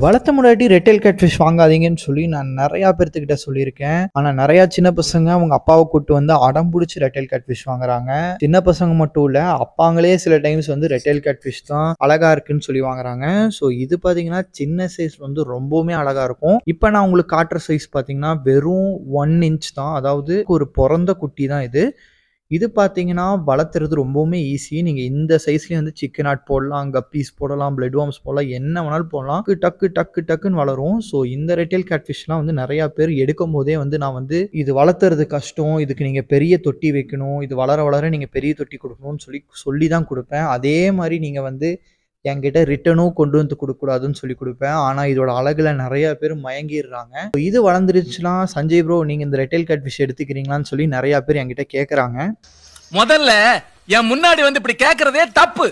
வளர்த்த முன்னாடி ரெட்டைல் gate fish வாங்காதீங்கன்னு சொல்லி நான் நிறையா பேர்த்துக்கிட்ட சொல்லியிருக்கேன் ஆனால் நிறையா சின்ன பசங்க அவங்க அப்பாவை கூப்பிட்டு வந்து அடம் பிடிச்சி ரெட்டைல் கேட் ஃபிஷ் வாங்குறாங்க சின்ன பசங்க மட்டும் இல்லை அப்பாங்களே சில டைம்ஸ் வந்து ரெட்டைல் கேட் ஃபிஷ் தான் அழகா இருக்குன்னு சொல்லி வாங்குறாங்க ஸோ இது பார்த்தீங்கன்னா சின்ன சைஸ் வந்து ரொம்பவுமே அழகா இருக்கும் இப்போ நான் உங்களுக்கு காட்டுற சைஸ் பார்த்தீங்கன்னா வெறும் ஒன் இன்ச் தான் அதாவது ஒரு பிறந்த குட்டி தான் இது இது பார்த்தீங்கன்னா வளர்த்துறது ரொம்பவுமே ஈஸி நீங்கள் இந்த சைஸ்லேயும் வந்து சிக்கன் ஆட் போடலாம் பீஸ் போடலாம் பிளட் வாம்ஸ் போடலாம் என்ன வேணாலும் போடலாம் டக்கு டக்கு டக்குன்னு வளரும் ஸோ இந்த ரெட்டைல் கேட்ஃபிஷ்லாம் வந்து நிறையா பேர் எடுக்கும் போதே வந்து நான் வந்து இது வளர்த்துறது கஷ்டம் இதுக்கு நீங்கள் பெரிய தொட்டி வைக்கணும் இது வளர வளர நீங்கள் பெரிய தொட்டி கொடுக்கணும்னு சொல்லி சொல்லி தான் கொடுப்பேன் அதே மாதிரி நீங்கள் வந்து என்கிட்ட ரிட்டனும் கொண்டு வந்து கொடுக்கூடாதுன்னு சொல்லி கொடுப்பேன் ஆனால் இதோட அழகில் நிறைய பேர் மயங்கிடுறாங்க இது வளர்ந்துருச்சுன்னா சஞ்சய் ப்ரோ நீங்கள் இந்த ரெட்டைல் கட் ஃபிஷ் எடுத்துக்கிறீங்களான்னு சொல்லி நிறையா பேர் என்கிட்ட கேட்குறாங்க முதல்ல என் முன்னாடி வந்து இப்படி கேட்குறதே தப்பு